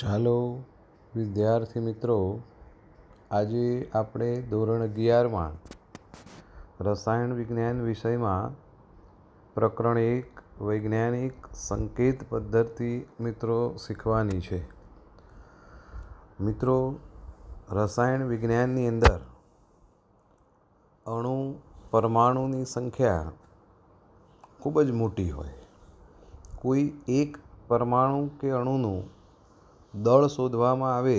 ચાલો વિદ્યાર્થી મિત્રો આજે આપણે ધોરણ અગિયારમાં રસાયણ વિજ્ઞાન વિષયમાં પ્રકરણ એક વૈજ્ઞાનિક સંકેત પદ્ધતિ મિત્રો શીખવાની છે મિત્રો રસાયણ વિજ્ઞાનની અંદર અણુ પરમાણુની સંખ્યા ખૂબ જ મોટી હોય કોઈ એક પરમાણુ કે અણુનું દળ શોધવામાં આવે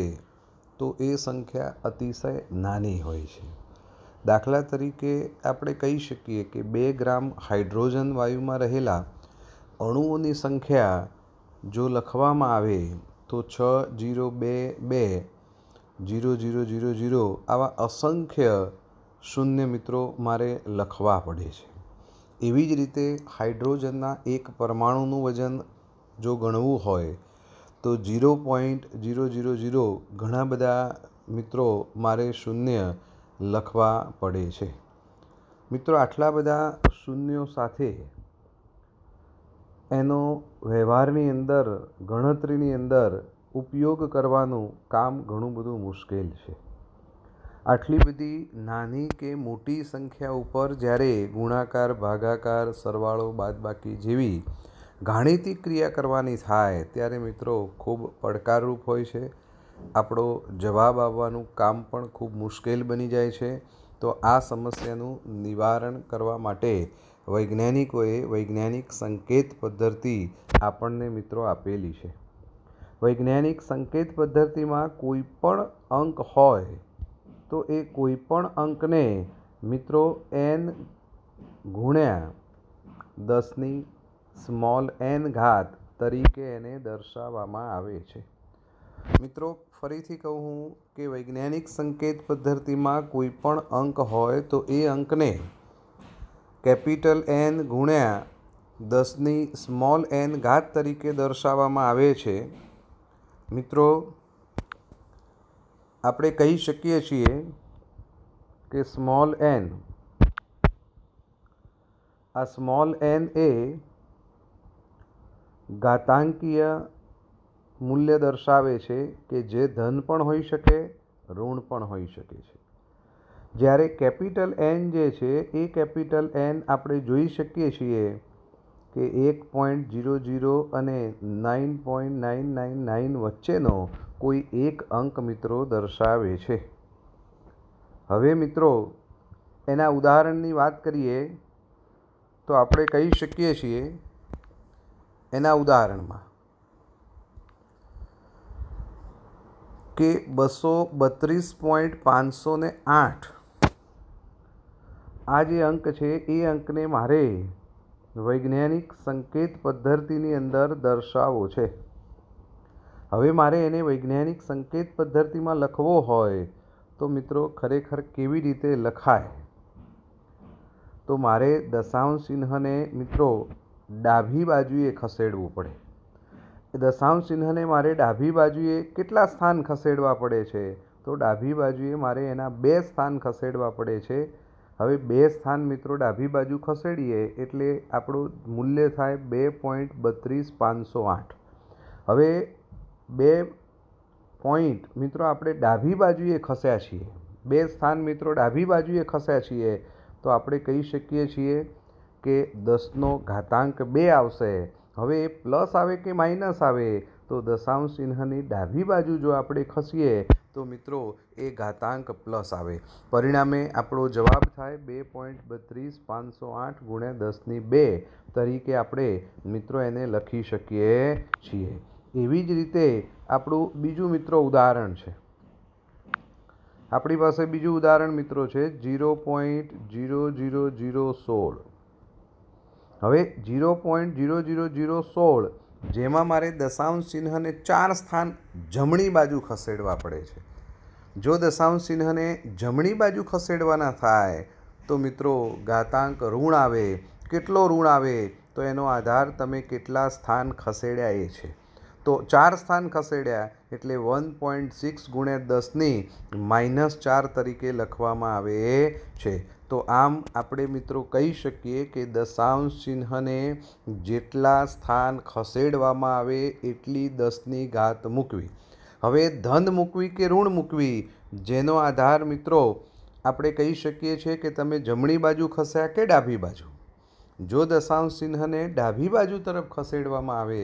તો એ સંખ્યા અતિશય નાની હોય છે દાખલા તરીકે આપણે કહી શકીએ કે બે ગ્રામ હાઇડ્રોજન વાયુમાં રહેલા અણુઓની સંખ્યા જો લખવામાં આવે તો છ જીરો બે બે જીરો જીરો જીરો જીરો આવા અસંખ્ય શૂન્ય મિત્રો મારે લખવા પડે છે એવી જ રીતે હાઇડ્રોજનના એક પરમાણુનું વજન જો ગણવું હોય તો zero point zero zero zero ઘણા બધા મિત્રો મારે શૂન્ય લખવા પડે છે મિત્રો આટલા બધા શૂન્યો સાથે એનો વ્યવહારની અંદર ગણતરીની અંદર ઉપયોગ કરવાનું કામ ઘણું બધું મુશ્કેલ છે આટલી બધી નાની કે મોટી સંખ્યા ઉપર જ્યારે ગુણાકાર ભાગાકાર સરવાળો બાદબાકી જેવી ગાણિતિક ક્રિયા કરવાની થાય ત્યારે મિત્રો ખૂબ પડકારરૂપ હોય છે આપણો જવાબ આવવાનું કામ પણ ખૂબ મુશ્કેલ બની જાય છે તો આ સમસ્યાનું નિવારણ કરવા માટે વૈજ્ઞાનિકોએ વૈજ્ઞાનિક સંકેત પદ્ધતિ આપણને મિત્રો આપેલી છે વૈજ્ઞાનિક સંકેત પદ્ધતિમાં કોઈ પણ અંક હોય તો એ કોઈ પણ અંકને મિત્રો એન ગુણ્યા દસની સ્મોલ એન ઘાત તરીકે એને દર્શાવવામાં આવે છે મિત્રો ફરીથી કહું હું કે વૈજ્ઞાનિક સંકેત પદ્ધતિમાં કોઈ પણ અંક હોય તો એ અંકને કેપિટલ એન ગુણ્યા દસની સ્મોલ એન ઘાત તરીકે દર્શાવવામાં આવે છે મિત્રો આપણે કહી શકીએ છીએ કે સ્મોલ એન આ સ્મોલ એન એ ઘાતાંકીય મૂલ્ય દર્શાવે છે કે જે ધન પણ હોઈ શકે ઋણ પણ હોઈ શકે છે જ્યારે કેપિટલ એન જે છે એ કેપિટલ એન આપણે જોઈ શકીએ છીએ કે એક પોઈન્ટ જીરો જીરો અને nine point nine nine nine વચ્ચેનો કોઈ એક અંક મિત્રો દર્શાવે છે હવે મિત્રો એના ઉદાહરણની વાત કરીએ તો આપણે કહી શકીએ છીએ એના ઉદાહરણમાં કે બસો બત્રીસ પોઈન્ટ પાંચસો ને આઠ આ જે અંક છે એ અંકને મારે વૈજ્ઞાનિક સંકેત પદ્ધતિની અંદર દર્શાવવો છે હવે મારે એને વૈજ્ઞાનિક સંકેત પદ્ધતિમાં લખવો હોય તો મિત્રો ખરેખર કેવી રીતે લખાય તો મારે દશાંશ ચિહ્નને મિત્રો ડાભી બાજુએ ખસેડવું પડે દશાંશ ચિહ્નને મારે ડાભી બાજુએ કેટલા સ્થાન ખસેડવા પડે છે તો ડાભી બાજુએ મારે એના બે સ્થાન ખસેડવા પડે છે હવે બે સ્થાન મિત્રો ડાભી બાજુ ખસેડીએ એટલે આપણું મૂલ્ય થાય બે પોઈન્ટ બત્રીસ પાંચસો આઠ હવે બે પોઈન્ટ મિત્રો આપણે ડાભી બાજુએ ખસ્યા છીએ બે સ્થાન મિત્રો ડાભી બાજુએ ખસ્યા છીએ તો આપણે કહી શકીએ છીએ કે દસનો ઘાતાંક બે આવશે હવે પ્લસ આવે કે માઇનસ આવે તો દશાંશ ચિહ્નની ડાબી બાજુ જો આપણે ખસીએ તો મિત્રો એ ઘાતાંક પ્લસ આવે પરિણામે આપણો જવાબ થાય બે પોઈન્ટ બત્રીસ પાંચસો આઠ ગુણ્યા દસની બે તરીકે આપણે મિત્રો એને લખી શકીએ છીએ એવી જ રીતે આપણું બીજું મિત્રો ઉદાહરણ છે આપણી પાસે બીજું ઉદાહરણ મિત્રો છે zero point zero zero zero સોળ હવે zero point zero zero zero સોળ જેમાં મારે દશાંશ ચિહ્નને ચાર સ્થાન જમણી બાજુ ખસેડવા પડે છે જો દશાંશ ચિહ્નને જમણી બાજુ ખસેડવાના થાય તો મિત્રો ઘાતાંક ઋણ આવે કેટલો ઋણ આવે તો એનો આધાર તમે કેટલા સ્થાન ખસેડ્યા એ છે તો ચાર સ્થાન ખસેડ્યા એટલે વન પોઈન્ટ સિક્સ ગુણ્યા દસની માઇનસ ચાર તરીકે લખવામાં આવે છે તો આમ આપણે મિત્રો કહી શકીએ કે દશાંશ ચિહ્નને જેટલા સ્થાન ખસેડવામાં આવે એટલી દસની ઘાત મૂકવી હવે ધન મૂકવી કે ઋણ મૂકવી જેનો આધાર મિત્રો આપણે કહી શકીએ છીએ કે તમે જમણી બાજુ ખસ્યા કે ડાભી બાજુ જો દશાંશ ચિહ્નને ડાભી બાજુ તરફ ખસેડવામાં આવે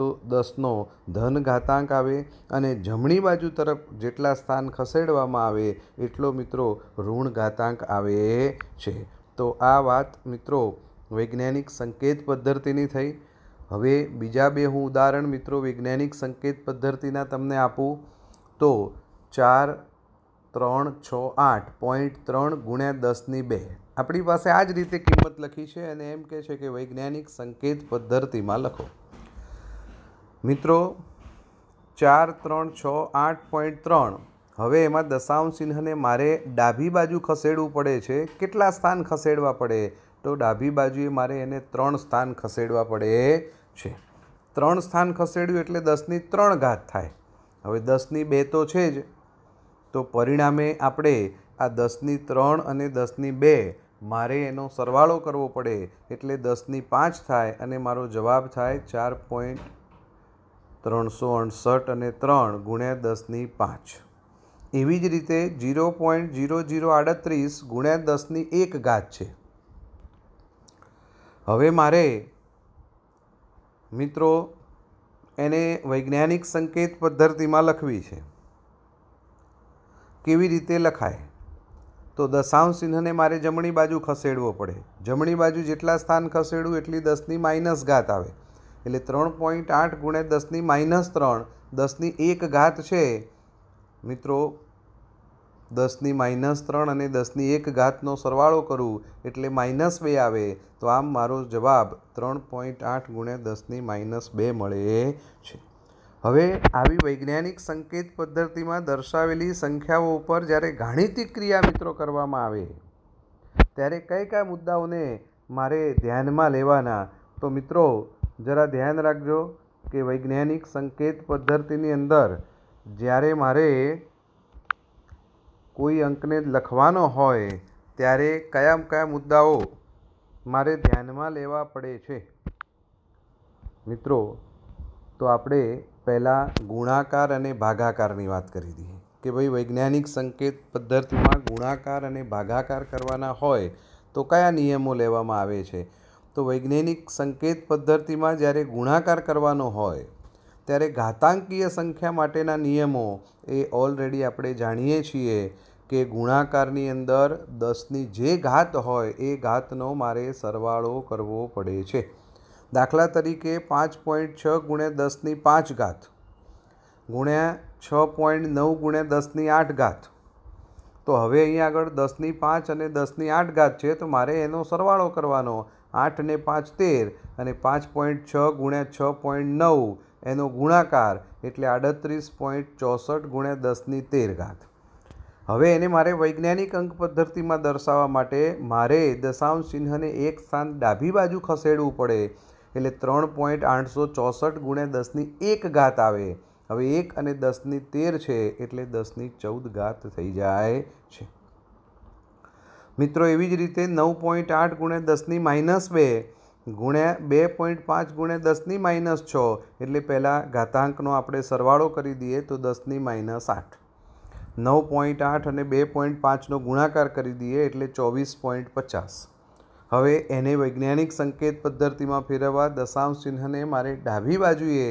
તો દસનો ધન ઘાતાંક આવે અને જમણી બાજુ તરફ જેટલા સ્થાન ખસેડવામાં આવે એટલો મિત્રો ઋણ ઘાતાંક આવે છે તો આ વાત મિત્રો વૈજ્ઞાનિક સંકેત પદ્ધતિની થઈ હવે બીજા બે હું ઉદાહરણ મિત્રો વૈજ્ઞાનિક સંકેત પદ્ધતિના તમને આપું તો ચાર ત્રણ છ આઠ પોઈન્ટ ત્રણ ગુણ્યા દસની બે આપણી પાસે આ જ રીતે કિંમત લખી છે અને એમ કહે છે કે વૈજ્ઞાનિક સંકેત પદ્ધતિમાં લખો મિત્રો ચાર ત્રણ છ આઠ પોઈન્ટ ત્રણ હવે એમાં દશાંશ ચિહ્નને મારે ડાભી બાજુ ખસેડવું પડે છે કેટલા સ્થાન ખસેડવા પડે તો ડાભી બાજુએ મારે એને ત્રણ સ્થાન ખસેડવા પડે છે ત્રણ સ્થાન ખસેડ્યું એટલે દસની ત્રણ ઘાત થાય હવે દસની બે તો છે જ તો પરિણામે આપણે આ દસની ત્રણ અને દસની બે મારે એનો સરવાળો કરવો પડે એટલે દસની પાંચ થાય અને મારો જવાબ થાય ચાર પોઈન્ટ ત્રણસો અડસઠ અને ત્રણ ગુણ્યા દસની પાંચ એવી જ રીતે જીરો પોઈન્ટ જીરો જીરો આડત્રીસ ગુણ્યા દસની એક ઘાત છે હવે મારે મિત્રો એને વૈજ્ઞાનિક સંકેત પદ્ધતિમાં લખવી છે કેવી રીતે લખાય તો દશાંશ ચિહ્નને મારે જમણી બાજુ ખસેડવો પડે જમણી બાજુ જેટલા સ્થાન ખસેડું એટલી દસની માઇનસ ઘાત આવે એટલે ત્રણ પોઈન્ટ આઠ ગુણે દસની માઇનસ ત્રણ દસની એક ઘાત છે મિત્રો દસની માઇનસ ત્રણ અને દસની એક ઘાતનો સરવાળો કરું એટલે માઇનસ બે આવે તો આમ મારો જવાબ ત્રણ પોઈન્ટ આઠ ગુણે દસની માઇનસ બે મળે છે હવે આવી વૈજ્ઞાનિક સંકેત પદ્ધતિમાં દર્શાવેલી સંખ્યાઓ ઉપર જ્યારે ગાણિતિક ક્રિયા મિત્રો કરવામાં આવે ત્યારે કઈ કયા મુદ્દાઓને મારે ધ્યાનમાં લેવાના તો મિત્રો જરા ધ્યાન રાખજો કે વૈજ્ઞાનિક સંકેત પદ્ધતિની અંદર જ્યારે મારે કોઈ અંકને લખવાનો હોય ત્યારે કયા કયા મુદ્દાઓ મારે ધ્યાનમાં લેવા પડે છે મિત્રો તો આપણે પહેલાં ગુણાકાર અને ભાગાકારની વાત કરી હતી કે ભાઈ વૈજ્ઞાનિક સંકેત પદ્ધતિમાં ગુણાકાર અને ભાગાકાર કરવાના હોય તો કયા નિયમો લેવામાં આવે છે તો વૈજ્ઞાનિક સંકેત પદ્ધતિમાં જ્યારે ગુણાકાર કરવાનો હોય ત્યારે ઘાતાંકીય સંખ્યા માટેના નિયમો એ ઓલરેડી આપણે જાણીએ છીએ કે ગુણાકારની અંદર દસની જે ઘાત હોય એ ઘાતનો મારે સરવાળો કરવો પડે છે દાખલા તરીકે પાંચ પોઈન્ટ છ ગુણ્યા દસની પાંચ ઘાત ગુણ્યા છ પોઈન્ટ નવ ગુણ્યા દસની આઠ ઘાત તો હવે અહીં આગળ દસની પાંચ અને દસની આઠ ઘાત છે તો મારે એનો સરવાળો કરવાનો આઠ ને પાંચ તેર અને પાંચ પોઈન્ટ છ ગુણ્યા છ પોઈન્ટ નવ એનો ગુણાકાર એટલે આડત્રીસ પોઈન્ટ ચોસઠ ગુણ્યા દસની તેર ઘાત હવે એને મારે વૈજ્ઞાનિક અંક પદ્ધતિમાં દર્શાવવા માટે મારે દશાંશ ચિહ્નને એક સ્થાન ડાભી બાજુ ખસેડવું પડે એટલે ત્રણ પોઈન્ટ આઠસો ચોસઠ ગુણ્યા દસની એક ઘાત આવે હવે એક અને દસની તેર છે એટલે દસની ચૌદ ઘાત થઈ જાય છે મિત્રો એવી જ રીતે નવ પોઈન્ટ આઠ ગુણ્યા દસની માઇનસ બે ગુણ્યા બે પોઈન્ટ પાંચ ગુણ્યા દસની માઇનસ છ એટલે પહેલાં ઘાતાંકનો આપણે સરવાળો કરી દઈએ તો દસની માઇનસ આઠ નવ પોઈન્ટ આઠ અને બે પોઈન્ટ પાંચનો ગુણાકાર કરી દઈએ એટલે ચોવીસ પોઈન્ટ પચાસ હવે એને વૈજ્ઞાનિક સંકેત પદ્ધતિમાં ફેરવવા દશાંશ ચિહ્નને મારે ડાબી બાજુએ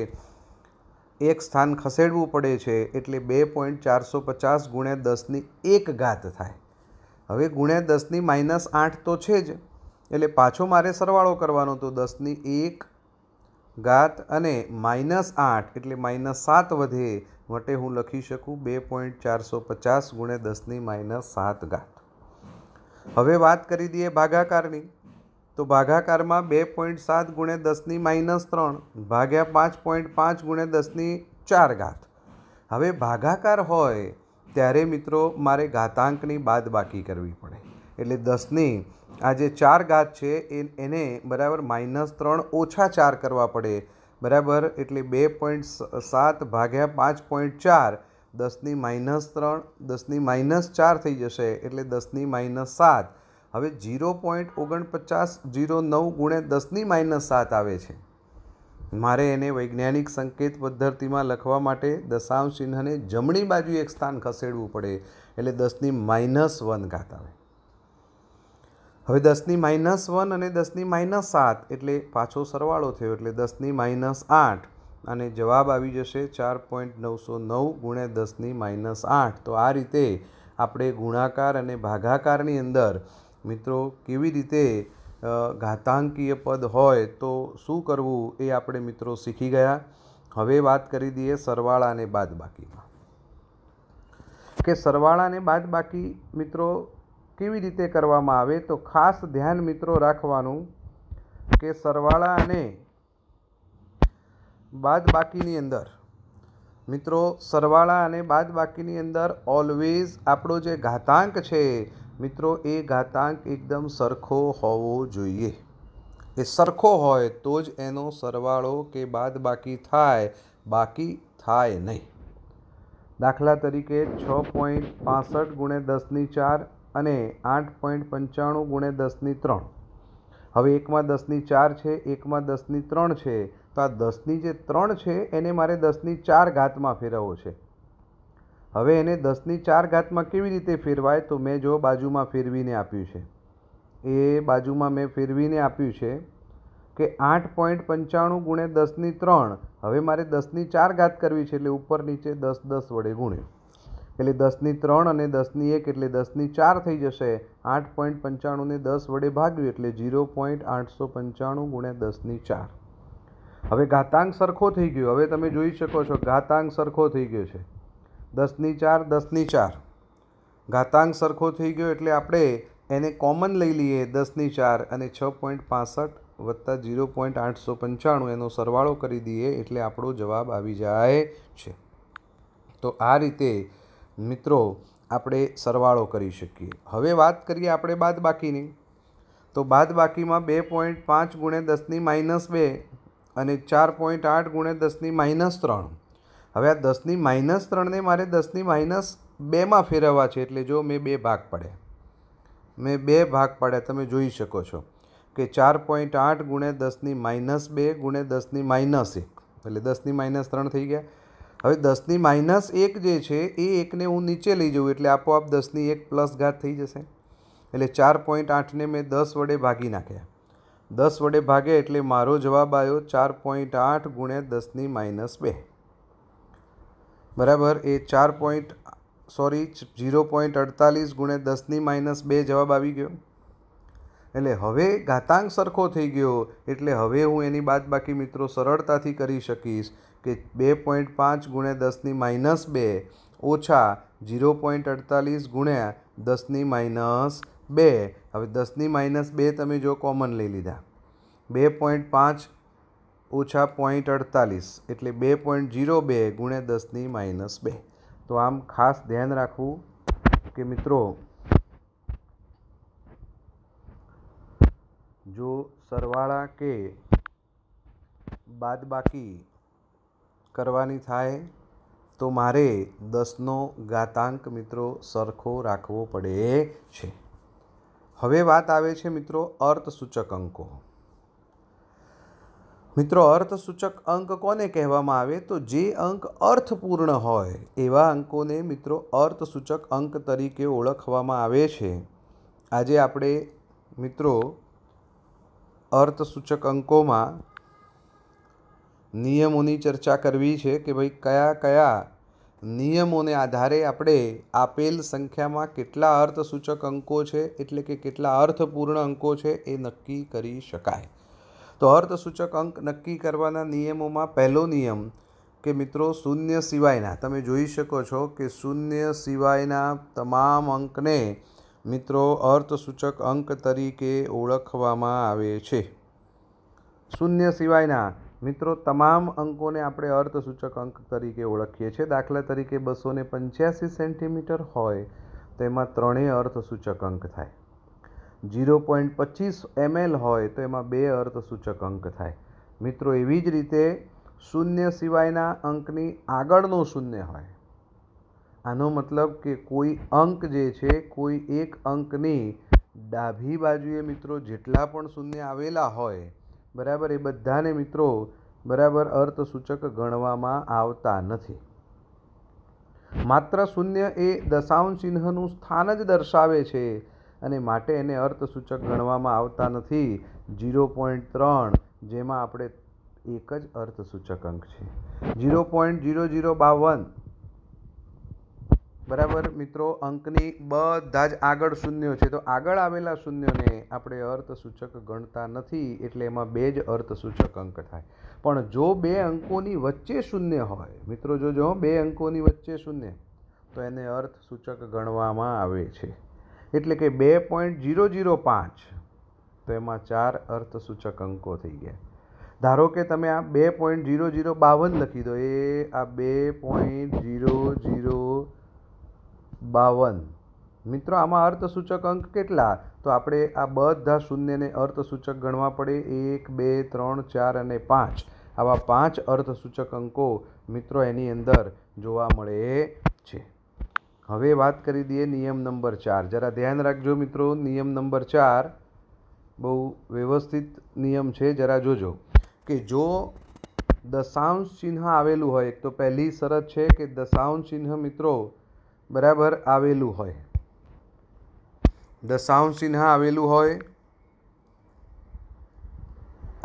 એક સ્થાન ખસેડવું પડે છે એટલે બે પોઈન્ટ ચારસો પચાસ ગુણ્યા દસની એક ઘાત થાય હવે ગુણ્યા દસની માઇનસ આઠ તો છે જ એટલે પાછો મારે સરવાળો કરવાનો તો દસની એક ઘાત અને માઇનસ આઠ એટલે માઇનસ સાત વધે માટે હું લખી શકું બે પોઈન્ટ ચારસો પચાસ ગુણે દસની માઇનસ સાત ઘાત હવે વાત કરી દઈએ ભાગાકારની તો ભાગાકારમાં બે પોઈન્ટ સાત ગુણે દસની માઇનસ ત્રણ ભાગ્યા પાંચ પોઈન્ટ પાંચ ગુણે દસની ચાર ઘાત હવે ભાગાકાર હોય ત્યારે મિત્રો મારે ઘાતાંકની બાદબાકી કરવી પડે એટલે દસની આ જે ચાર ઘાત છે એ એને બરાબર માઇનસ ત્રણ ઓછા ચાર કરવા પડે બરાબર એટલે બે પોઈન્ટ સાત ભાગ્યા પાંચ પોઈન્ટ ચાર દસની માઇનસ ત્રણ દસની માઇનસ ચાર થઈ જશે એટલે દસની માઇનસ સાત હવે જીરો પોઈન્ટ ઓગણપચાસ જીરો નવ ગુણે દસની માઇનસ સાત આવે છે મારે એને વૈજ્ઞાનિક સંકેત પદ્ધતિમાં લખવા માટે દશાંશ ચિહ્નને જમણી બાજુ એક સ્થાન ખસેડવું પડે એટલે દસની માઇનસ વન ઘાત આવે હવે દસની માઇનસ વન અને દસની માઇનસ સાત એટલે પાછો સરવાળો થયો એટલે દસની માઇનસ આઠ અને જવાબ આવી જશે ચાર પોઈન્ટ નવસો નવ ગુણ્યા દસની માઇનસ આઠ તો આ રીતે આપણે ગુણાકાર અને ભાગાકારની અંદર મિત્રો કેવી રીતે ઘાતાંકીય પદ હોય તો શું કરવું એ આપણે મિત્રો શીખી ગયા હવે વાત કરી દઈએ સરવાળા સરવાળાને બાદબાકીમાં કે સરવાળાને બાદબાકી મિત્રો કેવી રીતે કરવામાં આવે તો ખાસ ધ્યાન મિત્રો રાખવાનું કે સરવાળા અને બાદબાકીની અંદર મિત્રો સરવાળા અને બાદબાકીની અંદર ઓલવેઝ આપણો જે ઘાતાંક છે મિત્રો એ ઘાતાંક એકદમ સરખો હોવો જોઈએ એ સરખો હોય તો જ એનો સરવાળો કે બાદ બાકી થાય બાકી થાય નહીં દાખલા તરીકે છ પોઈન્ટ પાસઠ ગુણે દસની ચાર અને આઠ પોઈન્ટ પંચાણું ગુણે દસની ત્રણ હવે એકમાં દસની ચાર છે એકમાં દસની ત્રણ છે તો આ દસની જે ત્રણ છે એને મારે દસની ચાર ઘાતમાં ફેરવવો છે હવે એને દસની ચાર ઘાતમાં કેવી રીતે ફેરવાય તો મેં જો બાજુમાં ફેરવીને આપ્યું છે એ બાજુમાં મેં ફેરવીને આપ્યું છે કે આઠ પોઈન્ટ પંચાણું ગુણે દસની ત્રણ હવે મારે દસની ચાર ઘાત કરવી છે એટલે ઉપર નીચે દસ દસ વડે ગુણ્યું એટલે દસની ત્રણ અને દસની એક એટલે દસની ચાર થઈ જશે આઠ પોઈન્ટ પંચાણુંને દસ વડે ભાગ્યું એટલે ઝીરો પોઈન્ટ આઠસો પંચાણું ગુણ્યા દસની ચાર હવે ઘાતાંક સરખો થઈ ગયો હવે તમે જોઈ શકો છો ઘાતાંક સરખો થઈ ગયો છે દસની ચાર દસની ચાર ઘાતાંક સરખો થઈ ગયો એટલે આપણે એને કોમન લઈ લઈએ દસની ચાર અને છ પોઈન્ટ પાસઠ વત્તા ઝીરો પોઈન્ટ આઠસો પંચાણું એનો સરવાળો કરી દઈએ એટલે આપણો જવાબ આવી જાય છે તો આ રીતે મિત્રો આપણે સરવાળો કરી શકીએ હવે વાત કરીએ આપણે બાદ બાકીની તો બાદ બાકીમાં બે પોઈન્ટ પાંચ ગુણે દસની માઇનસ બે અને ચાર પોઈન્ટ આઠ ગુણે દસની માઇનસ ત્રણ હવે આ દસની માઇનસ ત્રણને મારે દસની માઇનસ બેમાં ફેરવવા છે એટલે જો મેં બે ભાગ પાડ્યા મેં બે ભાગ પાડ્યા તમે જોઈ શકો છો કે ચાર પોઈન્ટ આઠ ગુણે દસની માઇનસ બે ગુણે દસની માઇનસ એક એટલે દસની માઇનસ ત્રણ થઈ ગયા હવે દસની માઇનસ એક જે છે એ એકને હું નીચે લઈ જઉં એટલે આપોઆપ દસની એક પ્લસ ઘાત થઈ જશે એટલે ચાર પોઈન્ટ આઠને મેં દસ વડે ભાગી નાખ્યા દસ વડે ભાગે એટલે મારો જવાબ આવ્યો ચાર પોઈન્ટ આઠ ગુણ્યા દસની માઇનસ બે બરાબર એ ચાર પોઈન્ટ સોરી ઝીરો પોઈન્ટ અડતાલીસ ગુણે દસની માઇનસ બે જવાબ આવી ગયો એટલે હવે ઘાતાંક સરખો થઈ ગયો એટલે હવે હું એની બાકી મિત્રો સરળતાથી કરી શકીશ કે બે પોઈન્ટ પાંચ ગુણે દસની માઇનસ બે ઓછા ઝીરો પોઈન્ટ અડતાલીસ ગુણ્યા દસની માઇનસ બે હવે દસની માઇનસ બે તમે જો કોમન લઈ લીધા બે પોઈન્ટ પાંચ ઓછા પોઈન્ટ અડતાલીસ એટલે બે પોઈન્ટ ઝીરો બે ગુણે દસની માઇનસ બે તો આમ ખાસ ધ્યાન રાખવું કે મિત્રો જો સરવાળા કે બાદબાકી કરવાની થાય તો મારે દસનો ઘાતાંક મિત્રો સરખો રાખવો પડે છે હવે વાત આવે છે મિત્રો અર્થસૂચક અંકો મિત્રો અર્થસૂચક અંક કોને કહેવામાં આવે તો જે અંક અર્થપૂર્ણ હોય એવા અંકોને મિત્રો અર્થસૂચક અંક તરીકે ઓળખવામાં આવે છે આજે આપણે મિત્રો અર્થસૂચક અંકોમાં નિયમોની ચર્ચા કરવી છે કે ભાઈ કયા કયા નિયમોને આધારે આપણે આપેલ સંખ્યામાં કેટલા અર્થસૂચક અંકો છે એટલે કે કેટલા અર્થપૂર્ણ અંકો છે એ નક્કી કરી શકાય તો અર્થસૂચક અંક નક્કી કરવાના નિયમોમાં પહેલો નિયમ કે મિત્રો શૂન્ય સિવાયના તમે જોઈ શકો છો કે શૂન્ય સિવાયના તમામ અંકને મિત્રો અર્થસૂચક અંક તરીકે ઓળખવામાં આવે છે શૂન્ય સિવાયના મિત્રો તમામ અંકોને આપણે અર્થસૂચક અંક તરીકે ઓળખીએ છીએ દાખલા તરીકે બસો ને પંચ્યાસી સેન્ટીમીટર હોય તેમાં ત્રણેય અર્થસૂચક અંક થાય જીરો પોઈન્ટ પચીસ એમએલ હોય તો એમાં બે અર્થસૂચક અંક થાય મિત્રો એવી જ રીતે શૂન્ય સિવાયના અંકની આગળનો શૂન્ય હોય આનો મતલબ કે કોઈ અંક જે છે કોઈ એક અંકની ડાભી બાજુએ મિત્રો જેટલા પણ શૂન્ય આવેલા હોય બરાબર એ બધાને મિત્રો બરાબર અર્થસૂચક ગણવામાં આવતા નથી માત્ર શૂન્ય એ દશાંશ ચિહ્નનું સ્થાન જ દર્શાવે છે અને માટે એને અર્થસૂચક ગણવામાં આવતા નથી જીરો પોઈન્ટ ત્રણ જેમાં આપણે એક જ અર્થસૂચક અંક છે ઝીરો પોઈન્ટ જીરો જીરો બાવન બરાબર મિત્રો અંકની બધા જ આગળ શૂન્યો છે તો આગળ આવેલા શૂન્યોને આપણે અર્થસૂચક ગણતા નથી એટલે એમાં બે જ અર્થસૂચક અંક થાય પણ જો બે અંકોની વચ્ચે શૂન્ય હોય મિત્રો જોજો બે અંકોની વચ્ચે શૂન્ય તો એને અર્થસૂચક ગણવામાં આવે છે એટલે કે બે પોઈન્ટ ઝીરો ઝીરો પાંચ તો એમાં ચાર અર્થસૂચક અંકો થઈ ગયા ધારો કે તમે આ બે પોઈન્ટ ઝીરો ઝીરો બાવન લખી દો એ આ બે પોઈન્ટ ઝીરો જીરો બાવન મિત્રો આમાં અર્થસૂચક અંક કેટલા તો આપણે આ બધા શૂન્યને અર્થસૂચક ગણવા પડે એક બે ત્રણ ચાર અને પાંચ આવા પાંચ અર્થસૂચક અંકો મિત્રો એની અંદર જોવા મળે છે હવે વાત કરી દઈએ નિયમ નંબર ચાર જરા ધ્યાન રાખજો મિત્રો નિયમ નંબર ચાર બહુ વ્યવસ્થિત નિયમ છે જરા જોજો કે જો દશાંશ ચિહ્ન આવેલું હોય એક તો પહેલી શરત છે કે દશાંશ ચિહ્ન મિત્રો બરાબર આવેલું હોય દશાંશ ચિહ્ન આવેલું હોય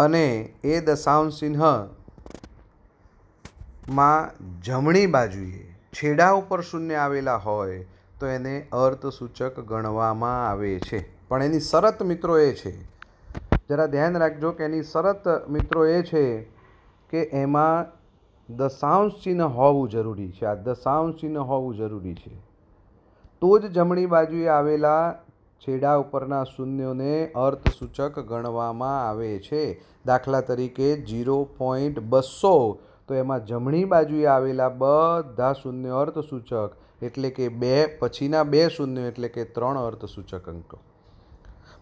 અને એ દશાંશ ચિહ્ન જમણી બાજુએ છેડા ઉપર શૂન્ય આવેલા હોય તો એને અર્થસૂચક ગણવામાં આવે છે પણ એની શરત મિત્રો એ છે જરા ધ્યાન રાખજો કે એની શરત મિત્રો એ છે કે એમાં દશાંશ ચિહ્ન હોવું જરૂરી છે આ દશાંશ ચિહ્ન હોવું જરૂરી છે તો જ જમણી બાજુએ આવેલા છેડા ઉપરના શૂન્યોને અર્થસૂચક ગણવામાં આવે છે દાખલા તરીકે જીરો પોઈન્ટ બસો તો એમાં જમણી બાજુએ આવેલા બધા શૂન્ય અર્થસૂચક એટલે કે બે પછીના બે શૂન્ય એટલે કે ત્રણ અર્થસૂચક અંકો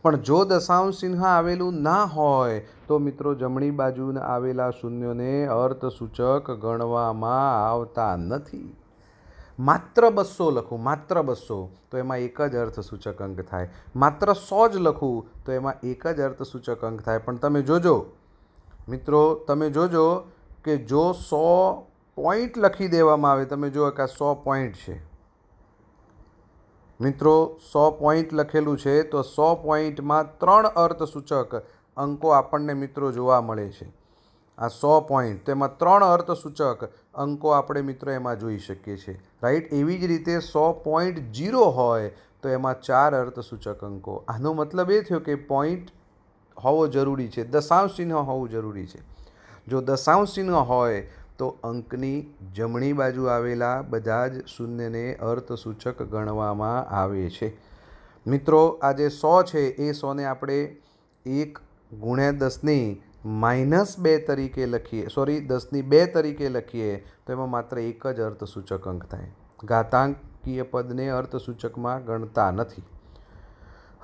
પણ જો દશાંશ ચિહ્ન આવેલું ના હોય તો મિત્રો જમણી બાજુ આવેલા શૂન્યોને અર્થસૂચક ગણવામાં આવતા નથી માત્ર બસો લખું માત્ર બસો તો એમાં એક જ અર્થસૂચક અંક થાય માત્ર સો જ લખું તો એમાં એક જ અર્થસૂચક અંક થાય પણ તમે જોજો મિત્રો તમે જોજો કે જો સો પોઈન્ટ લખી દેવામાં આવે તમે જુઓ કે આ સો પોઈન્ટ છે મિત્રો સો પોઈન્ટ લખેલું છે તો સો પોઈન્ટમાં ત્રણ અર્થસૂચક અંકો આપણને મિત્રો જોવા મળે છે આ સો પોઈન્ટ તેમાં ત્રણ અર્થસૂચક અંકો આપણે મિત્રો એમાં જોઈ શકીએ છીએ રાઈટ એવી જ રીતે સો પોઈન્ટ જીરો હોય તો એમાં ચાર અર્થસૂચક અંકો આનો મતલબ એ થયો કે પોઈન્ટ હોવો જરૂરી છે દશાંશ ચિહ્ન હોવું જરૂરી છે જો દશાંશ ચિહ્ન હોય તો અંકની જમણી બાજુ આવેલા બધા જ શૂન્યને અર્થસૂચક ગણવામાં આવે છે મિત્રો આ જે સો છે એ સોને આપણે એક ગુણ્યા દસની માઇનસ બે તરીકે લખીએ સોરી દસની બે તરીકે લખીએ તો એમાં માત્ર એક જ અર્થસૂચક અંક થાય ઘાતાંકીય પદને અર્થસૂચકમાં ગણતા નથી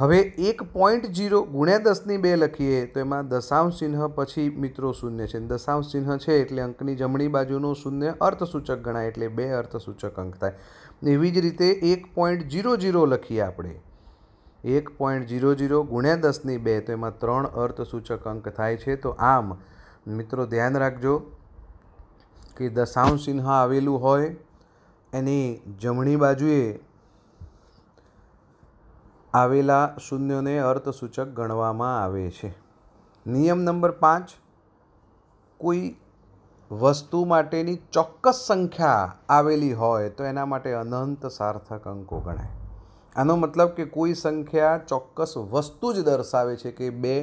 હવે એક પોઈન્ટ જીરો ગુણ્યા દસની બે લખીએ તો એમાં દશાંશ ચિહ્ન પછી મિત્રો શૂન્ય છે દશાંશ ચિહ્ન છે એટલે અંકની જમણી બાજુનું શૂન્ય અર્થસૂચક ગણાય એટલે બે અર્થસૂચક અંક થાય એવી જ રીતે એક પોઈન્ટ જીરો જીરો લખીએ આપણે એક પોઈન્ટ જીરો જીરો ગુણ્યા દસની બે તો એમાં ત્રણ અર્થસૂચક અંક થાય છે તો આમ મિત્રો ધ્યાન રાખજો કે દશાંશ ચિહ્ન આવેલું હોય એની જમણી બાજુએ આવેલા શૂન્યોને અર્થસૂચક ગણવામાં આવે છે નિયમ નંબર પાંચ કોઈ વસ્તુ માટેની ચોક્કસ સંખ્યા આવેલી હોય તો એના માટે અનંત સાર્થક અંકો ગણાય આનો મતલબ કે કોઈ સંખ્યા ચોક્કસ વસ્તુ જ દર્શાવે છે કે બે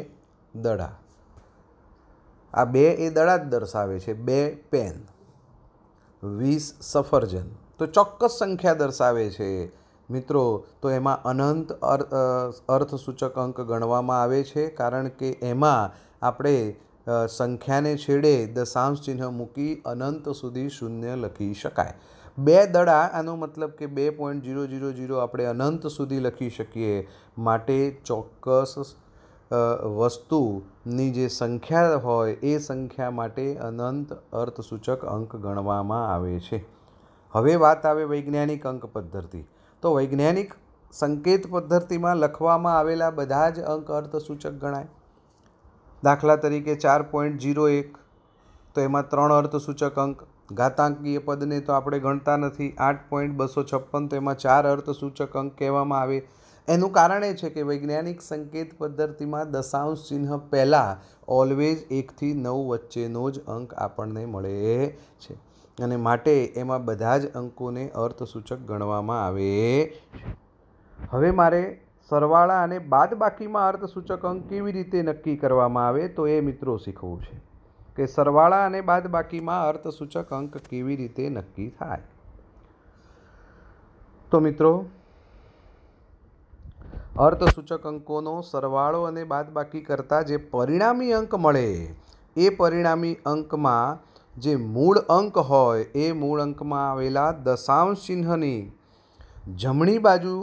દડા આ બે એ દડા જ દર્શાવે છે બે પેન વીસ સફરજન તો ચોક્કસ સંખ્યા દર્શાવે છે મિત્રો તો એમાં અનંત અર્થસૂચક અંક ગણવામાં આવે છે કારણ કે એમાં આપણે સંખ્યાને છેડે દશાંશ ચિહ્ન મૂકી અનંત સુધી શૂન્ય લખી શકાય બે દડા આનો મતલબ કે બે પોઈન્ટ ઝીરો ઝીરો ઝીરો આપણે અનંત સુધી લખી શકીએ માટે ચોક્કસ વસ્તુની જે સંખ્યા હોય એ સંખ્યા માટે અનંત અર્થસૂચક અંક ગણવામાં આવે છે હવે વાત આવે વૈજ્ઞાનિક અંક પદ્ધતિ તો વૈજ્ઞાનિક સંકેત પદ્ધતિમાં લખવામાં આવેલા બધા જ અંક અર્થસૂચક ગણાય દાખલા તરીકે ચાર પોઈન્ટ જીરો એક તો એમાં ત્રણ અર્થસૂચક અંક ઘાતાંકીય પદને તો આપણે ગણતા નથી આઠ પોઈન્ટ બસો છપ્પન તો એમાં ચાર અર્થસૂચક અંક કહેવામાં આવે એનું કારણ એ છે કે વૈજ્ઞાનિક સંકેત પદ્ધતિમાં દશાંશ ચિહ્ન પહેલાં ઓલવેઝ એકથી નવ વચ્ચેનો જ અંક આપણને મળે છે અને માટે એમાં બધા જ અંકોને અર્થસૂચક ગણવામાં આવે હવે મારે સરવાળા અને બાદબાકીમાં અર્થસૂચક અંક કેવી રીતે નક્કી કરવામાં આવે તો એ મિત્રો શીખવું છે કે સરવાળા અને બાદબાકીમાં અર્થસૂચક અંક કેવી રીતે નક્કી થાય તો મિત્રો અર્થસૂચક અંકોનો સરવાળો અને બાદબાકી કરતાં જે પરિણામી અંક મળે એ પરિણામી અંકમાં જે મૂળ અંક હોય એ મૂળ અંકમાં આવેલા દશાંશ ચિહ્નની જમણી બાજુ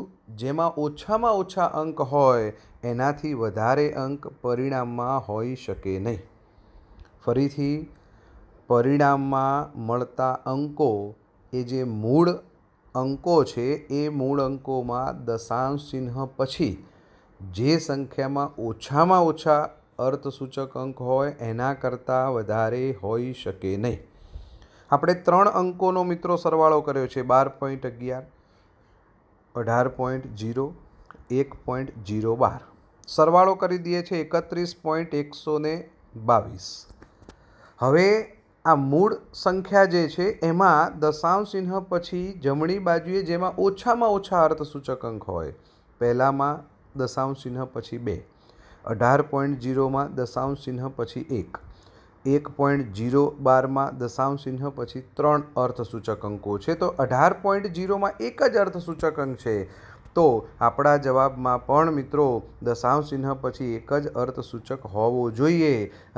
જેમાં ઓછામાં ઓછા અંક હોય એનાથી વધારે અંક પરિણામમાં હોઈ શકે નહીં ફરીથી પરિણામમાં મળતા અંકો એ જે મૂળ અંકો છે એ મૂળ અંકોમાં દશાંશ ચિહ્ન પછી જે સંખ્યામાં ઓછામાં ઓછા અર્થસૂચક અંક હોય એના કરતાં વધારે હોઈ શકે નહીં આપણે ત્રણ અંકોનો મિત્રો સરવાળો કર્યો છે બાર પોઈન્ટ અગિયાર અઢાર પોઈન્ટ જીરો એક પોઈન્ટ જીરો બાર સરવાળો કરી દઈએ છે એકત્રીસ પોઈન્ટ એકસો ને બાવીસ હવે આ મૂળ સંખ્યા જે છે એમાં દશાંશ ચિહ્ન પછી જમણી બાજુએ જેમાં ઓછામાં ઓછા અર્થસૂચક અંક હોય પહેલાંમાં દશાંશ ચિહ્ન પછી બે અઢાર પોઈન્ટ જીરોમાં દશાંશ ચિહ્ન પછી એક એક પોઈન્ટ જીરો બારમાં દશાંશ ચિહ્ન પછી ત્રણ અર્થસૂચક અંકો છે તો અઢાર પોઈન્ટ જીરોમાં એક જ અર્થસૂચક અંક છે તો આપણા જવાબમાં પણ મિત્રો દશાંશ ચિહ્ન પછી એક જ અર્થસૂચક હોવો જોઈએ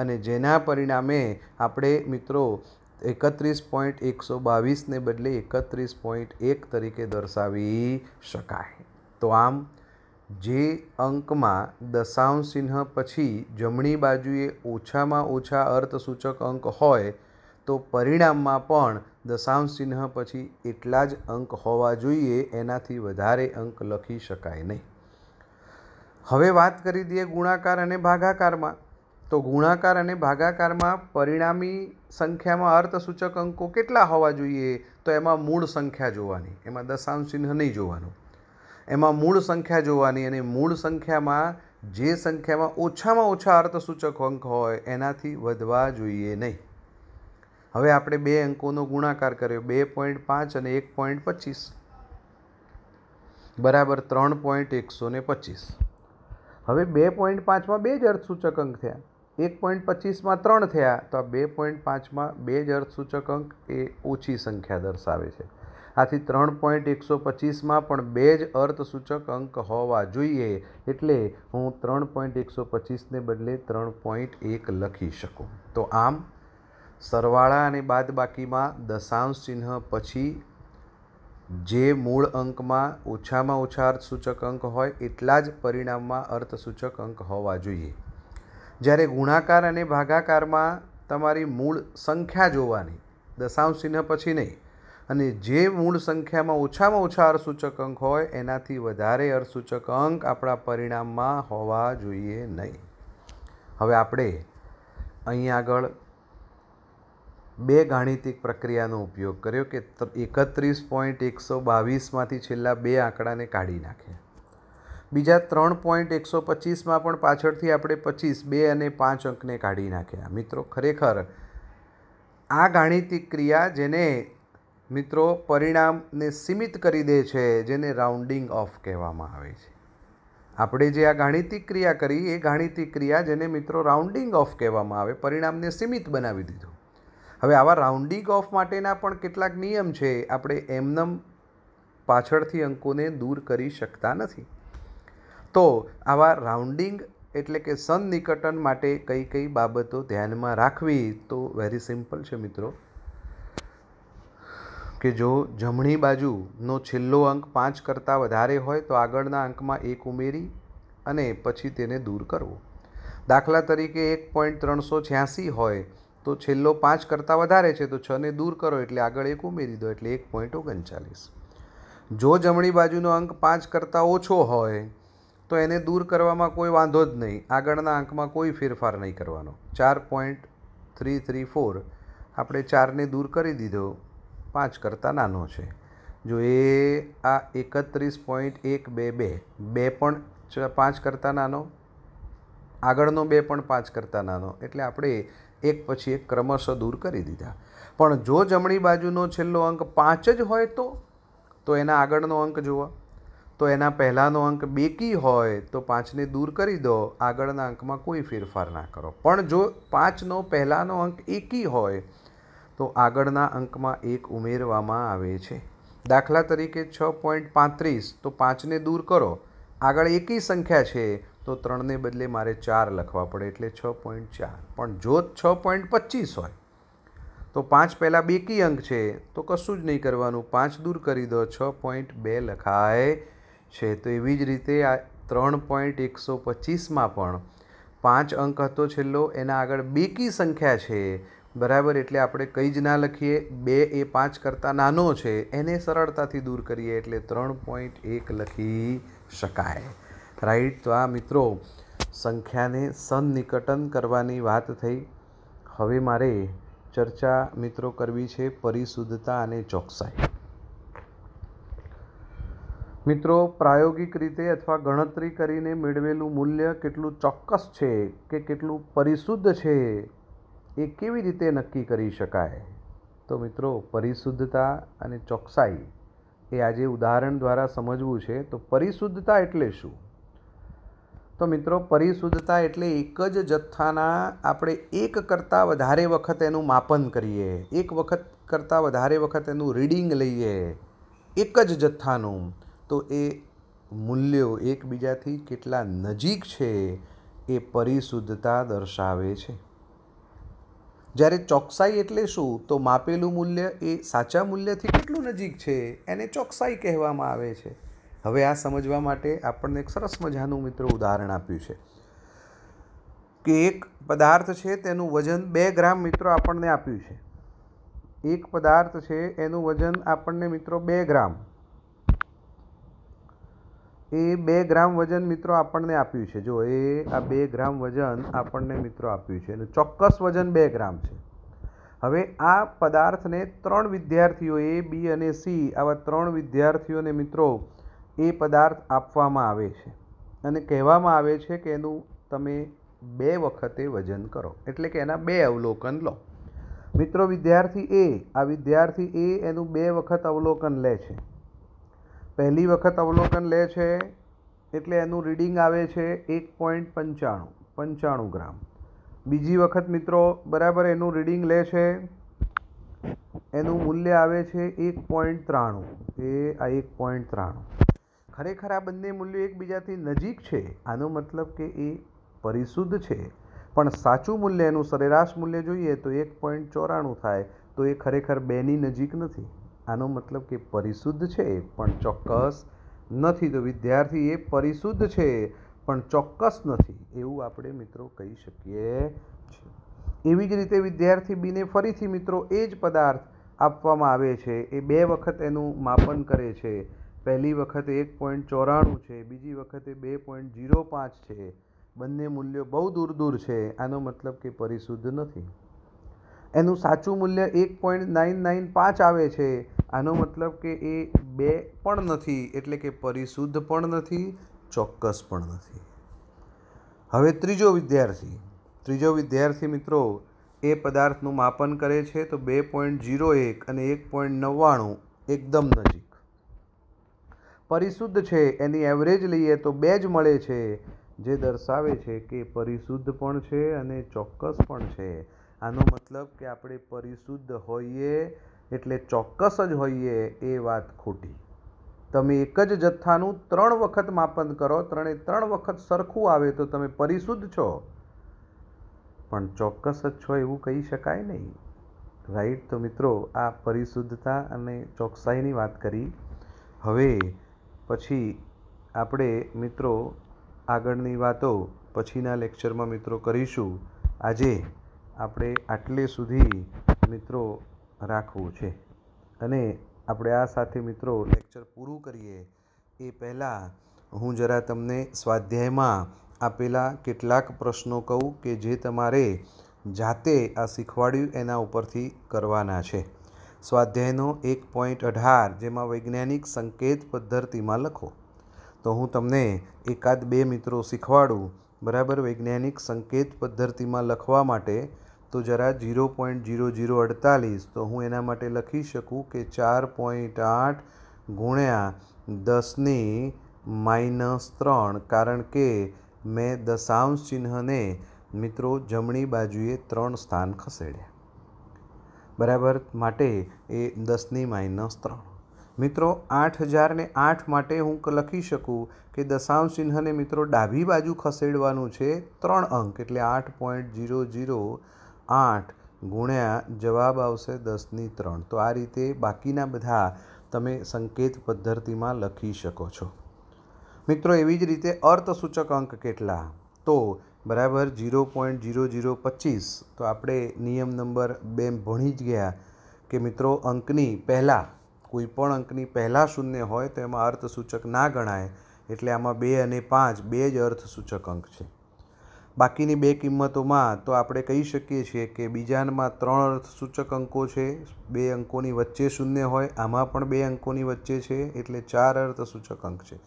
અને જેના પરિણામે આપણે મિત્રો એકત્રીસ પોઈન્ટ એકસો બાવીસને બદલે એકત્રીસ પોઈન્ટ એક તરીકે દર્શાવી શકાય તો આમ જે અંકમાં દશાંશ ચિહ્ન પછી જમણી બાજુએ ઓછામાં ઓછા અર્થસૂચક અંક હોય તો પરિણામમાં પણ દશાંશ ચિહ્ન પછી એટલા જ અંક હોવા જોઈએ એનાથી વધારે અંક લખી શકાય નહીં હવે વાત કરી દઈએ ગુણાકાર અને ભાગાકારમાં તો ગુણાકાર અને ભાગાકારમાં પરિણામી સંખ્યામાં અર્થસૂચક અંકો કેટલા હોવા જોઈએ તો એમાં મૂળ સંખ્યા જોવાની એમાં દશાંશ ચિહ્ન નહીં જોવાનું એમાં મૂળ સંખ્યા જોવાની અને મૂળ સંખ્યામાં જે સંખ્યામાં ઓછામાં ઓછા અર્થસૂચક અંક હોય એનાથી વધવા જોઈએ નહીં હવે આપણે બે અંકોનો ગુણાકાર કર્યો બે પોઈન્ટ પાંચ અને એક પોઈન્ટ પચીસ બરાબર ત્રણ પોઈન્ટ એકસો ને પચીસ હવે બે પોઈન્ટ પાંચમાં બે જ અર્થસૂચક અંક થયા એક પોઈન્ટ પચીસમાં ત્રણ થયા તો આ બે પોઈન્ટ પાંચમાં બે જ અર્થસૂચક અંક એ ઓછી સંખ્યા દર્શાવે છે આથી ત્રણ પોઈન્ટ એકસો પચીસમાં પણ બે જ અર્થસૂચક અંક હોવા જોઈએ એટલે હું ત્રણ પોઈન્ટ એકસો પચીસને બદલે ત્રણ પોઈન્ટ એક લખી શકું તો આમ સરવાળા અને બાદબાકીમાં દશાંશ ચિહ્ન પછી જે મૂળ અંકમાં ઓછામાં ઓછા અર્થસૂચક અંક હોય એટલા જ પરિણામમાં અર્થસૂચક અંક હોવા જોઈએ જ્યારે ગુણાકાર અને ભાગાકારમાં તમારી મૂળ સંખ્યા જોવાની દશાંશ ચિહ્ન પછી નહીં અને જે મૂળ સંખ્યામાં ઓછામાં ઓછા અર્થસૂચક અંક હોય એનાથી વધારે અર્થસૂચક અંક આપણા પરિણામમાં હોવા જોઈએ નહીં હવે આપણે અહીં આગળ બે ગાણિતિક પ્રક્રિયાનો ઉપયોગ કર્યો કે એકત્રીસ પોઈન્ટ એકસો બાવીસમાંથી છેલ્લા બે આંકડાને કાઢી નાખ્યા બીજા ત્રણ પોઈન્ટ એકસો પચીસમાં પણ પાછળથી આપણે પચીસ બે અને પાંચ અંકને કાઢી નાખ્યા મિત્રો ખરેખર આ ગાણિતિક ક્રિયા જેને મિત્રો પરિણામને સીમિત કરી દે છે જેને રાઉન્ડિંગ ઓફ કહેવામાં આવે છે આપણે જે આ ગાણિતિક ક્રિયા કરી એ ગાણિતિક ક્રિયા જેને મિત્રો રાઉન્ડિંગ ઓફ કહેવામાં આવે પરિણામને સીમિત બનાવી દીધું હવે આવા રાઉન્ડિંગ ઓફ માટેના પણ કેટલાક નિયમ છે આપણે એમનમ પાછળથી અંકોને દૂર કરી શકતા નથી તો આવા રાઉન્ડિંગ એટલે કે સન્નિકટન માટે કઈ કઈ બાબતો ધ્યાનમાં રાખવી તો વેરી સિમ્પલ છે મિત્રો કે જો જમણી બાજુનો છેલ્લો અંક પાંચ કરતાં વધારે હોય તો આગળના અંકમાં એક ઉમેરી અને પછી તેને દૂર કરવો દાખલા તરીકે એક પોઈન્ટ ત્રણસો છ્યાસી હોય તો છેલ્લો પાંચ કરતાં વધારે છે તો છને દૂર કરો એટલે આગળ એક ઉમેરી દો એટલે એક પોઈન્ટ ઓગણચાલીસ જો જમણી બાજુનો અંક પાંચ કરતાં ઓછો હોય તો એને દૂર કરવામાં કોઈ વાંધો જ નહીં આગળના અંકમાં કોઈ ફેરફાર નહીં કરવાનો ચાર પોઈન્ટ થ્રી થ્રી ફોર આપણે ચારને દૂર કરી દીધો પાંચ કરતાં નાનો છે જો એ આ એકત્રીસ પોઈન્ટ એક બે બે બે પણ પાંચ કરતાં નાનો આગળનો બે પણ પાંચ કરતાં નાનો એટલે આપણે એક પછી એક ક્રમશ દૂર કરી દીધા પણ જો જમણી બાજુનો છેલ્લો અંક પાંચ જ હોય તો તો એના આગળનો અંક જુઓ તો એના પહેલાંનો અંક બેકી હોય તો પાંચને દૂર કરી દો આગળના અંકમાં કોઈ ફેરફાર ના કરો પણ જો પાંચનો પહેલાંનો અંક એકી હોય તો આગળના અંકમાં એક ઉમેરવામાં આવે છે દાખલા તરીકે છ પોઈન્ટ પાંત્રીસ તો પાંચને દૂર કરો આગળ એકી સંખ્યા છે તો ત્રણને બદલે મારે ચાર લખવા પડે એટલે છ પોઈન્ટ ચાર પણ જો છ પોઈન્ટ પચીસ હોય તો પાંચ પહેલાં બેકી અંક છે તો કશું જ નહીં કરવાનું પાંચ દૂર કરી દો છ પોઈન્ટ બે લખાય છે તો એવી જ રીતે આ ત્રણ પોઈન્ટ એકસો પચીસમાં પણ પાંચ અંક હતો છેલ્લો એના આગળ બેકી સંખ્યા છે બરાબર એટલે આપણે કંઈ જ ના લખીએ બે એ પાંચ કરતાં નાનો છે એને સરળતાથી દૂર કરીએ એટલે ત્રણ પોઈન્ટ એક લખી શકાય રાઈટ તો આ મિત્રો સંખ્યાને સનનિકટન કરવાની વાત થઈ હવે મારે ચર્ચા મિત્રો કરવી છે પરિશુદ્ધતા અને ચોકસાઈ મિત્રો પ્રાયોગિક રીતે અથવા ગણતરી કરીને મેળવેલું મૂલ્ય કેટલું ચોક્કસ છે કે કેટલું પરિશુદ્ધ છે એ કેવી રીતે નક્કી કરી શકાય તો મિત્રો પરિશુદ્ધતા અને ચોકસાઈ એ આજે ઉદાહરણ દ્વારા સમજવું છે તો પરિશુદ્ધતા એટલે શું તો મિત્રો પરિશુદ્ધતા એટલે એક જ જથ્થાના આપણે એક કરતાં વધારે વખત એનું માપન કરીએ એક વખત કરતાં વધારે વખત એનું રીડિંગ લઈએ એક જ જથ્થાનું તો એ મૂલ્યો એકબીજાથી કેટલા નજીક છે એ પરિશુદ્ધતા દર્શાવે છે જ્યારે ચોકસાઈ એટલે શું તો માપેલું મૂલ્ય એ સાચા મૂલ્યથી કેટલું નજીક છે એને ચોકસાઈ કહેવામાં આવે છે હવે આ સમજવા માટે આપણને એક સરસ મજાનું મિત્ર ઉદાહરણ આપ્યું છે કે એક પદાર્થ છે તેનું વજન બે ગ્રામ મિત્રો આપણને આપ્યું છે એક પદાર્થ છે એનું વજન આપણને મિત્રો બે ગ્રામ એ બે ગ્રામ વજન મિત્રો આપણને આપ્યું છે જો એ આ બે ગ્રામ વજન આપણને મિત્રો આપ્યું છે એનું ચોક્કસ વજન બે ગ્રામ છે હવે આ પદાર્થને ત્રણ વિદ્યાર્થીઓ એ બી અને સી આવા ત્રણ વિદ્યાર્થીઓને મિત્રો એ પદાર્થ આપવામાં આવે છે અને કહેવામાં આવે છે કે એનું તમે બે વખતે વજન કરો એટલે કે એના બે અવલોકન લો મિત્રો વિદ્યાર્થી એ આ વિદ્યાર્થી એ એનું બે વખત અવલોકન લે છે પહેલી વખત અવલોકન લે છે એટલે એનું રીડિંગ આવે છે એક પોઈન્ટ પંચાણું પંચાણું ગ્રામ બીજી વખત મિત્રો બરાબર એનું રીડિંગ લે છે એનું મૂલ્ય આવે છે એક પોઈન્ટ ત્રાણું એ આ એક પોઈન્ટ ત્રાણું ખરેખર આ બંને મૂલ્યો એકબીજાથી નજીક છે આનો મતલબ કે એ પરિશુદ્ધ છે પણ સાચું મૂલ્ય એનું સરેરાશ મૂલ્ય જોઈએ તો એક પોઈન્ટ ચોરાણું થાય તો એ ખરેખર બેની નજીક નથી આનો મતલબ કે પરિશુદ્ધ છે પણ ચોક્કસ નથી તો વિદ્યાર્થી એ પરિશુદ્ધ છે પણ ચોક્કસ નથી એવું આપણે મિત્રો કહી શકીએ છીએ એવી જ રીતે વિદ્યાર્થી બીને ફરીથી મિત્રો એ જ પદાર્થ આપવામાં આવે છે એ બે વખત એનું માપન કરે છે પહેલી વખતે એક પોઈન્ટ ચોરાણું છે બીજી વખતે બે પોઈન્ટ ઝીરો પાંચ છે બંને મૂલ્યો બહુ દૂર દૂર છે આનો મતલબ કે પરિશુદ્ધ નથી એનું સાચું મૂલ્ય એક પોઈન્ટ નાઇન નાઇન પાંચ આવે છે આનો મતલબ કે એ બે પણ નથી એટલે કે પરિશુદ્ધ પણ નથી ચોક્કસ પણ નથી હવે ત્રીજો વિદ્યાર્થી ત્રીજો વિદ્યાર્થી મિત્રો એ પદાર્થનું માપન કરે છે તો બે પોઈન્ટ જીરો એક અને એક પોઈન્ટ નવ્વાણું એકદમ નજીક પરિશુદ્ધ છે એની એવરેજ લઈએ તો બે જ મળે છે જે દર્શાવે છે કે પરિશુદ્ધ પણ છે અને ચોક્કસ પણ છે આનો મતલબ કે આપણે પરિશુદ્ધ હોઈએ એટલે ચોક્કસ જ હોઈએ એ વાત ખોટી તમે એક જ જથ્થાનું ત્રણ વખત માપન કરો ત્રણે ત્રણ વખત સરખું આવે તો તમે પરિશુદ્ધ છો પણ ચોક્કસ જ છો એવું કહી શકાય નહીં રાઈટ તો મિત્રો આ પરિશુદ્ધતા અને ચોકસાઈની વાત કરી હવે પછી આપણે મિત્રો આગળની વાતો પછીના લેક્ચરમાં મિત્રો કરીશું આજે આપણે આટલે સુધી મિત્રો રાખવું છે અને આપણે આ સાથે મિત્રો લેક્ચર પૂરું કરીએ એ પહેલાં હું જરા તમને સ્વાધ્યાયમાં આપેલા કેટલાક પ્રશ્નો કહું કે જે તમારે જાતે આ શીખવાડ્યું એના ઉપરથી કરવાના છે સ્વાધ્યાયનો એક પોઈન્ટ અઢાર જેમાં વૈજ્ઞાનિક સંકેત પદ્ધતિમાં લખો તો હું તમને એકાદ બે મિત્રો શીખવાડું બરાબર વૈજ્ઞાનિક સંકેત પદ્ધતિમાં લખવા માટે તો જરા જીરો પોઈન્ટ ઝીરો ઝીરો અડતાલીસ તો હું એના માટે લખી શકું કે ચાર પોઈન્ટ આઠ ગુણ્યા દસની માઇનસ ત્રણ કારણ કે મેં દશાંશ ચિહ્નને મિત્રો જમણી બાજુએ ત્રણ સ્થાન ખસેડ્યા બરાબર માટે એ દસની માઇનસ ત્રણ મિત્રો આઠ હજારને આઠ માટે હું લખી શકું કે દશાંશ ચિહ્નને મિત્રો ડાબી બાજુ ખસેડવાનું છે ત્રણ અંક એટલે આઠ પોઈન્ટ ઝીરો ઝીરો આઠ ગુણ્યા જવાબ આવશે દસની ત્રણ તો આ રીતે બાકીના બધા તમે સંકેત પદ્ધતિમાં લખી શકો છો મિત્રો એવી જ રીતે અર્થસૂચક અંક કેટલા તો બરાબર ઝીરો પોઈન્ટ ઝીરો જીરો પચીસ તો આપણે નિયમ નંબર બે ભણી જ ગયા કે મિત્રો અંકની પહેલાં કોઈ પણ અંકની પહેલાં શૂન્ય હોય તો એમાં અર્થસૂચક ના ગણાય એટલે આમાં બે અને પાંચ બે જ અર્થસૂચક અંક છે બાકીની બે કિંમતોમાં તો આપણે કહી શકીએ છીએ કે બીજામાં ત્રણ અર્થસૂચક અંકો છે બે અંકોની વચ્ચે શૂન્ય હોય આમાં પણ બે અંકોની વચ્ચે છે એટલે ચાર અર્થસૂચક અંક છે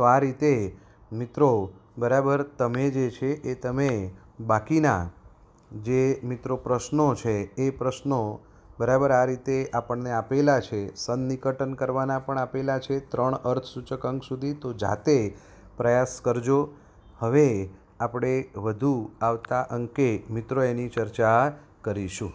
તો આ રીતે મિત્રો બરાબર તમે જે છે એ તમે બાકીના જે મિત્રો પ્રશ્નો છે એ પ્રશ્નો બરાબર આ રીતે આપણને આપેલા છે સનનિકટન કરવાના પણ આપેલા છે ત્રણ અર્થસૂચક અંક સુધી તો જાતે પ્રયાસ કરજો હવે આપણે વધુ આવતા અંકે મિત્રો એની ચર્ચા કરીશું